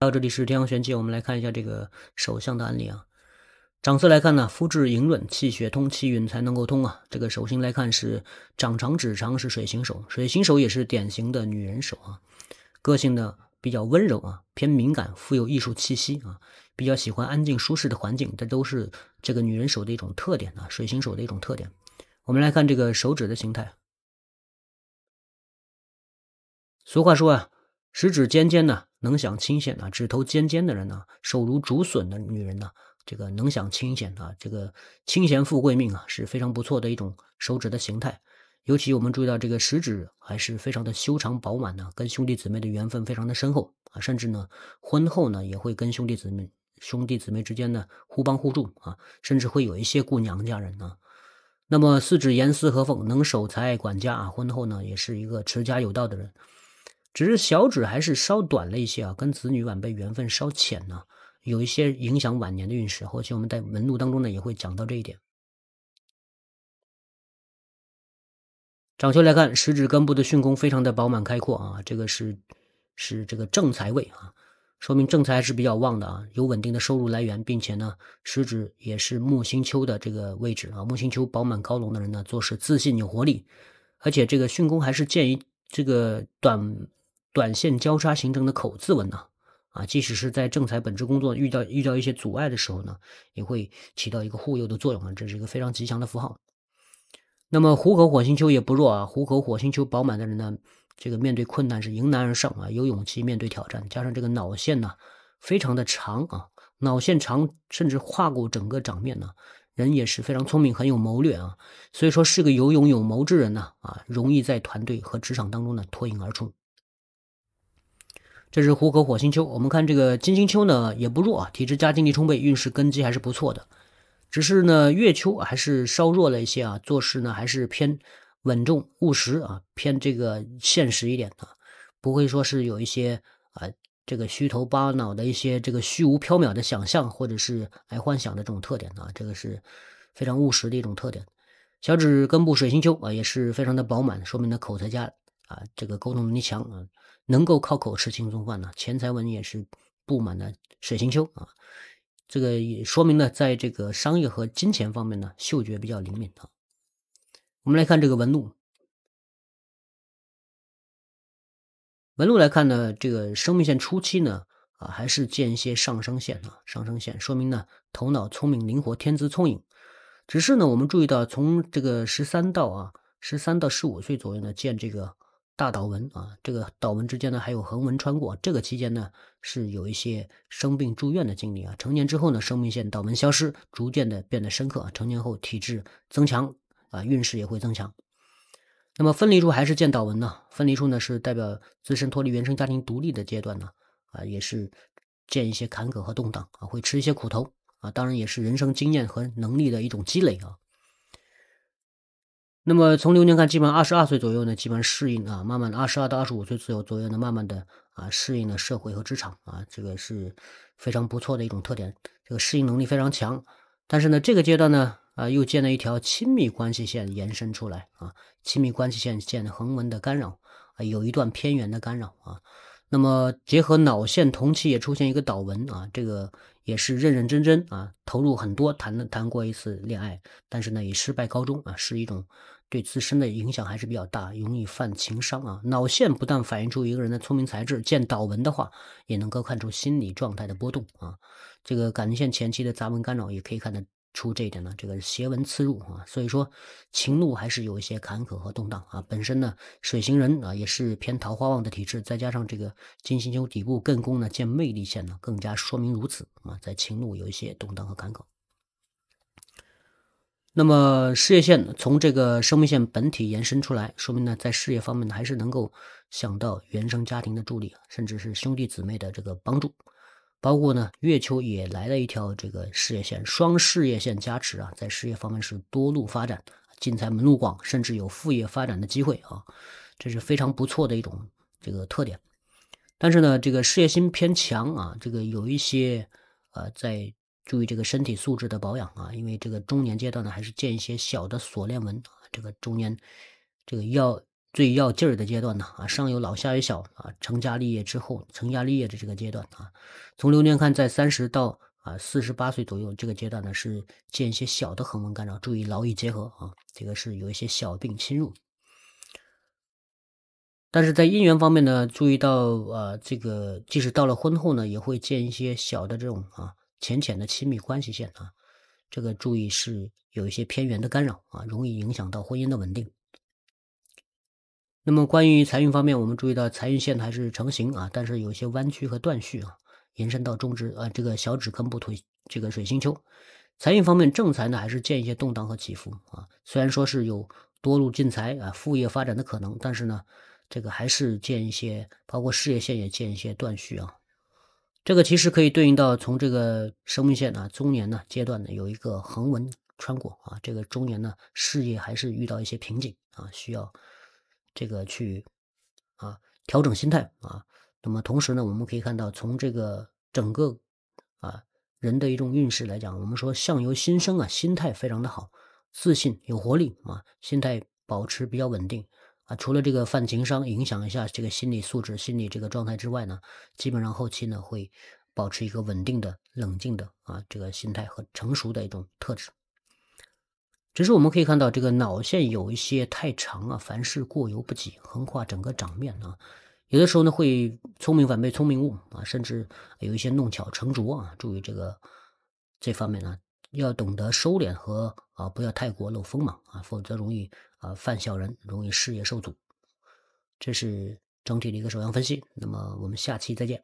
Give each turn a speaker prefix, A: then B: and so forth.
A: 好，这里是天王玄机。我们来看一下这个手相的案例啊。掌色来看呢，肤质莹润，气血通，气运才能够通啊。这个手型来看是掌长指长，是水形手，水形手也是典型的女人手啊。个性呢比较温柔啊，偏敏感，富有艺术气息啊，比较喜欢安静舒适的环境，这都是这个女人手的一种特点啊，水形手的一种特点。我们来看这个手指的形态。俗话说啊，食指尖尖呢。能享清闲啊，指头尖尖的人呢，手如竹笋的女人呢，这个能享清闲啊，这个清闲富贵命啊，是非常不错的一种手指的形态。尤其我们注意到这个食指还是非常的修长饱满呢，跟兄弟姊妹的缘分非常的深厚啊，甚至呢，婚后呢也会跟兄弟姊妹兄弟姊妹之间呢互帮互助啊，甚至会有一些顾娘家人呢。那么四指严丝合缝，能守财管家啊，婚后呢也是一个持家有道的人。只是小指还是稍短了一些啊，跟子女晚辈缘分稍浅呢，有一些影响晚年的运势。后期我们在门路当中呢也会讲到这一点。掌丘来看，食指根部的巽宫非常的饱满开阔啊，这个是是这个正财位啊，说明正财还是比较旺的啊，有稳定的收入来源，并且呢，食指也是木星秋的这个位置啊，木星秋饱满高隆的人呢，做事自信有活力，而且这个巽宫还是建于这个短。短线交叉形成的口字纹呢，啊，即使是在正财本职工作遇到遇到一些阻碍的时候呢，也会起到一个护佑的作用啊，这是一个非常吉祥的符号。那么虎口火星丘也不弱啊，虎口火星丘饱满的人呢，这个面对困难是迎难而上啊，有勇气面对挑战，加上这个脑线呢非常的长啊，脑线长甚至跨过整个掌面呢，人也是非常聪明，很有谋略啊，所以说是个有勇有谋之人呢，啊，容易在团队和职场当中呢脱颖而出。这是虎口火星丘，我们看这个金星丘呢也不弱啊，体质加精力充沛，运势根基还是不错的。只是呢月丘还是稍弱了一些啊，做事呢还是偏稳重务实啊，偏这个现实一点的，不会说是有一些啊这个虚头巴脑的一些这个虚无缥缈的想象或者是爱幻想的这种特点啊，这个是非常务实的一种特点。小指根部水星丘啊也是非常的饱满，说明呢口才佳。啊，这个沟通能力强啊，能够靠口吃轻松饭呢。钱财纹也是布满了水星丘啊，这个也说明呢，在这个商业和金钱方面呢，嗅觉比较灵敏啊。我们来看这个纹路，纹路来看呢，这个生命线初期呢，啊，还是见一些上升线啊，上升线说明呢，头脑聪明灵活，天资聪颖。只是呢，我们注意到从这个十三到啊，十三到十五岁左右呢，见这个。大岛纹啊，这个岛纹之间呢还有横纹穿过，这个期间呢是有一些生病住院的经历啊。成年之后呢，生命线岛纹消失，逐渐的变得深刻。成年后体质增强啊，运势也会增强。那么分离处还是见岛纹呢？分离处呢是代表自身脱离原生家庭独立的阶段呢啊，也是见一些坎坷和动荡啊，会吃一些苦头啊，当然也是人生经验和能力的一种积累啊。那么从流年看，基本上二十二岁左右呢，基本适应啊，慢慢的二十二到二十五岁左右左右呢，慢慢的啊适应了社会和职场啊，这个是非常不错的一种特点，这个适应能力非常强。但是呢，这个阶段呢啊，又建了一条亲密关系线延伸出来啊，亲密关系线建横纹的干扰啊，有一段偏缘的干扰啊。那么结合脑线同期也出现一个岛纹啊，这个。也是认认真真啊，投入很多，谈了谈过一次恋爱，但是呢以失败告终啊，是一种对自身的影响还是比较大，容易犯情伤啊。脑线不但反映出一个人的聪明才智，见导纹的话，也能够看出心理状态的波动啊。这个感情线前期的杂文干扰也可以看得。出这一点呢，这个邪纹刺入啊，所以说情路还是有一些坎坷和动荡啊。本身呢，水星人啊也是偏桃花旺的体质，再加上这个金星丘底部艮宫呢见魅力线呢，更加说明如此啊，在情路有一些动荡和坎坷。那么事业线从这个生命线本体延伸出来，说明呢在事业方面呢还是能够想到原生家庭的助力，甚至是兄弟姊妹的这个帮助。包括呢，月球也来了一条这个事业线，双事业线加持啊，在事业方面是多路发展，进财门路广，甚至有副业发展的机会啊，这是非常不错的一种这个特点。但是呢，这个事业心偏强啊，这个有一些啊，在注意这个身体素质的保养啊，因为这个中年阶段呢，还是建一些小的锁链纹这个中年这个要。最要劲儿的阶段呢，啊，上有老下有小啊，成家立业之后，成家立业的这个阶段啊，从流年看，在三十到啊四十八岁左右这个阶段呢，是见一些小的横纹干扰，注意劳逸结合啊，这个是有一些小病侵入。但是在姻缘方面呢，注意到啊，这个即使到了婚后呢，也会见一些小的这种啊浅浅的亲密关系线啊，这个注意是有一些偏缘的干扰啊，容易影响到婚姻的稳定。那么关于财运方面，我们注意到财运线还是成型啊，但是有一些弯曲和断续啊，延伸到中指啊，这个小指根部腿这个水星丘。财运方面，正财呢还是见一些动荡和起伏啊，虽然说是有多路进财啊，副业发展的可能，但是呢，这个还是见一些，包括事业线也见一些断续啊。这个其实可以对应到从这个生命线啊，中年呢阶段呢有一个横纹穿过啊，这个中年呢事业还是遇到一些瓶颈啊，需要。这个去啊调整心态啊，那么同时呢，我们可以看到从这个整个啊人的一种运势来讲，我们说相由心生啊，心态非常的好，自信有活力啊，心态保持比较稳定啊，除了这个泛情商影响一下这个心理素质、心理这个状态之外呢，基本上后期呢会保持一个稳定的、冷静的啊这个心态和成熟的一种特质。只是我们可以看到，这个脑线有一些太长啊，凡事过犹不及，横跨整个掌面啊，有的时候呢会聪明反被聪明误啊，甚至有一些弄巧成拙啊，注意这个这方面呢，要懂得收敛和啊，不要太过露锋芒啊，否则容易啊犯小人，容易事业受阻。这是整体的一个手相分析，那么我们下期再见。